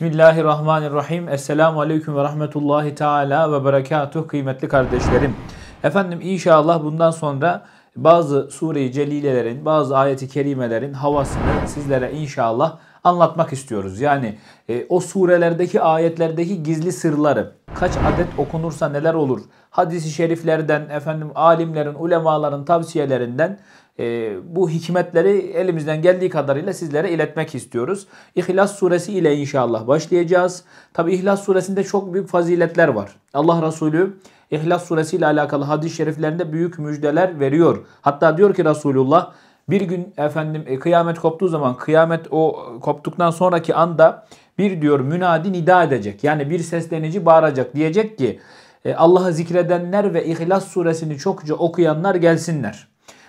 Bismillahirrahmanirrahim. Esselamu Aleyküm ve Rahmetullahi Teala ve Berekatuh kıymetli kardeşlerim. Efendim inşallah bundan sonra bazı sure-i celilelerin, bazı ayeti kerimelerin havasını sizlere inşallah anlatmak istiyoruz. Yani e, o surelerdeki ayetlerdeki gizli sırları, kaç adet okunursa neler olur, hadisi şeriflerden, efendim alimlerin, ulemaların tavsiyelerinden e, bu hikmetleri elimizden geldiği kadarıyla sizlere iletmek istiyoruz. İhlas suresi ile inşallah başlayacağız. Tabi İhlas suresinde çok büyük faziletler var. Allah Resulü İhlas suresi ile alakalı hadis-i şeriflerinde büyük müjdeler veriyor. Hatta diyor ki Resulullah bir gün efendim e, kıyamet koptuğu zaman kıyamet o koptuktan sonraki anda bir diyor münadi nida edecek. Yani bir seslenici bağıracak diyecek ki e, Allah'ı zikredenler ve İhlas suresini çokça okuyanlar gelsinler.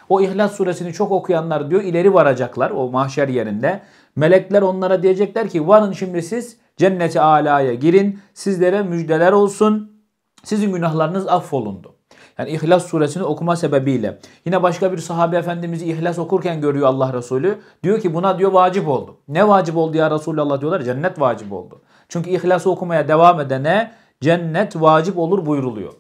O İhlas suresini çok okuyanlar diyor ileri varacaklar o mahşer yerinde. Melekler onlara diyecekler ki varın şimdi siz cennete alaya girin sizlere müjdeler olsun. Sizin günahlarınız affolundu. Yani İhlas suresini okuma sebebiyle. Yine başka bir sahabe efendimizi İhlas okurken görüyor Allah Resulü. Diyor ki buna diyor vacip oldu. Ne vacip oldu ya Resulallah diyorlar. Cennet vacip oldu. Çünkü İhlas'ı okumaya devam edene cennet vacip olur buyuruluyor.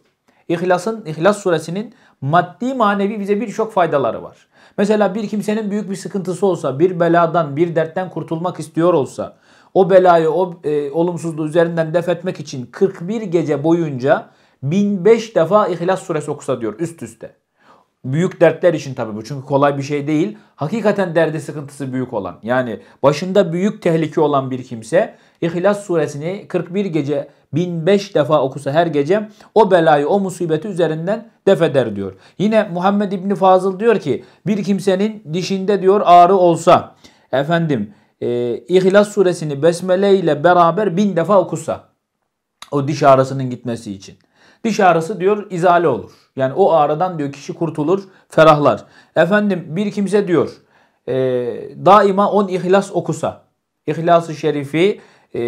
İhlas'ın İhlas suresinin maddi manevi bize birçok faydaları var. Mesela bir kimsenin büyük bir sıkıntısı olsa, bir beladan, bir dertten kurtulmak istiyor olsa, o belayı, o e, olumsuzluğu üzerinden def etmek için 41 gece boyunca 1005 defa İhlas suresi okusa diyor üst üste. Büyük dertler için tabii bu çünkü kolay bir şey değil. Hakikaten derdi sıkıntısı büyük olan yani başında büyük tehlike olan bir kimse İhlas suresini 41 gece 1005 defa okusa her gece o belayı o musibeti üzerinden def eder diyor. Yine Muhammed İbni Fazıl diyor ki bir kimsenin dişinde diyor ağrı olsa efendim e, İhlas suresini besmele ile beraber bin defa okusa o diş ağrısının gitmesi için. Diş ağrısı diyor izale olur. Yani o ağrıdan diyor kişi kurtulur, ferahlar. Efendim bir kimse diyor e, daima on ihlas okusa, İhlas-ı Şerif'i 10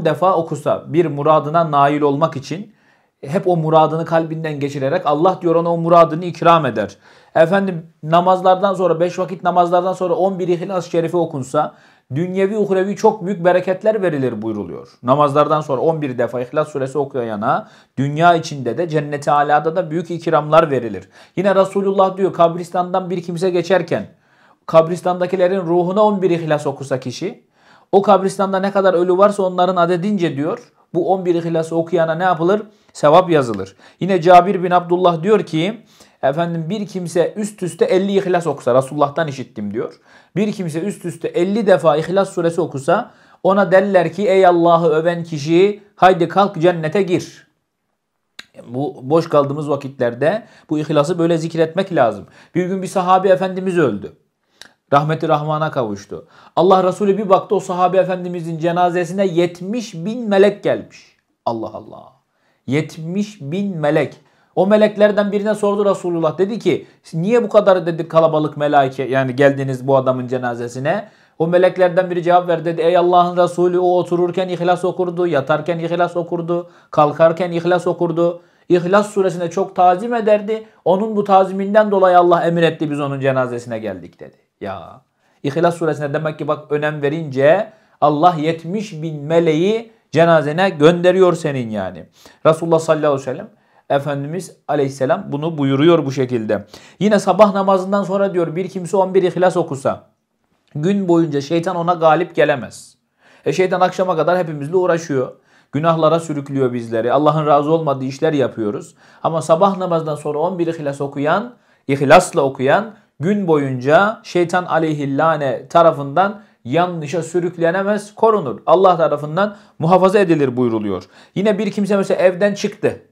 e, defa okusa bir muradına nail olmak için hep o muradını kalbinden geçirerek Allah diyor ona o muradını ikram eder. Efendim namazlardan sonra beş vakit namazlardan sonra 11 İhlas-ı Şerif'i okunsa dünyevi uhrevi çok büyük bereketler verilir buyruluyor. Namazlardan sonra 11 defa İhlas suresi okuyana dünya içinde de cenneti alada da büyük ikramlar verilir. Yine Resulullah diyor kabristandan bir kimse geçerken kabristandakilerin ruhuna 11 ihlas okusa kişi o kabristanda ne kadar ölü varsa onların adedince diyor bu 11 ihlası okuyana ne yapılır? Sevap yazılır. Yine Cabir bin Abdullah diyor ki efendim bir kimse üst üste 50 ihlas okusa Resulullah'tan işittim diyor. Bir kimse üst üste 50 defa İhlas suresi okusa ona derler ki ey Allah'ı öven kişi haydi kalk cennete gir. Bu boş kaldığımız vakitlerde bu ihlası böyle zikretmek lazım. Bir gün bir sahabi efendimiz öldü. Rahmeti Rahman'a kavuştu. Allah Resulü bir baktı o sahabe efendimizin cenazesine 70 bin melek gelmiş. Allah Allah. 70 bin melek. O meleklerden birine sordu Resulullah. Dedi ki niye bu kadar dedi kalabalık melaike yani geldiniz bu adamın cenazesine. O meleklerden biri cevap verdi dedi ey Allah'ın Resulü o otururken ihlas okurdu, yatarken ihlas okurdu, kalkarken ihlas okurdu. İhlas suresine çok tazim ederdi. Onun bu taziminden dolayı Allah emir etti biz onun cenazesine geldik dedi. Ya İhlas suresine demek ki bak önem verince Allah 70 bin meleği cenazene gönderiyor senin yani. Resulullah sallallahu aleyhi ve sellem Efendimiz aleyhisselam bunu buyuruyor bu şekilde. Yine sabah namazından sonra diyor bir kimse 11 ihlas okusa gün boyunca şeytan ona galip gelemez. E şeytan akşama kadar hepimizle uğraşıyor. Günahlara sürüklüyor bizleri. Allah'ın razı olmadığı işler yapıyoruz. Ama sabah namazdan sonra 11 ihlas okuyan, ihlasla okuyan gün boyunca şeytan aleyhillâne tarafından yanlışa sürüklenemez, korunur. Allah tarafından muhafaza edilir buyruluyor. Yine bir kimse mesela evden çıktı.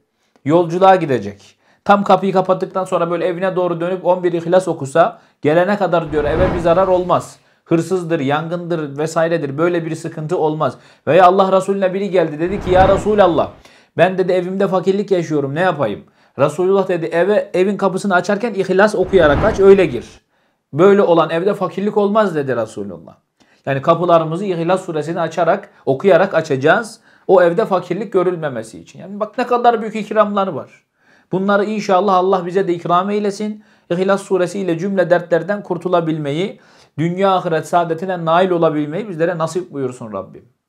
Yolculuğa gidecek. Tam kapıyı kapattıktan sonra böyle evine doğru dönüp 11 ihlas okusa gelene kadar diyor eve bir zarar olmaz. Hırsızdır, yangındır vesairedir. Böyle bir sıkıntı olmaz. Veya Allah Resulüne biri geldi dedi ki ya Resulallah ben dedi evimde fakirlik yaşıyorum ne yapayım? Resulullah dedi eve evin kapısını açarken ihlas okuyarak aç öyle gir. Böyle olan evde fakirlik olmaz dedi Resulullah. Yani kapılarımızı İhlas suresini açarak, okuyarak açacağız. O evde fakirlik görülmemesi için. Yani bak ne kadar büyük ikramlar var. Bunları inşallah Allah bize de ikram eylesin. İhlas suresiyle cümle dertlerden kurtulabilmeyi, dünya ahiret saadetine nail olabilmeyi bizlere nasip buyursun Rabbim.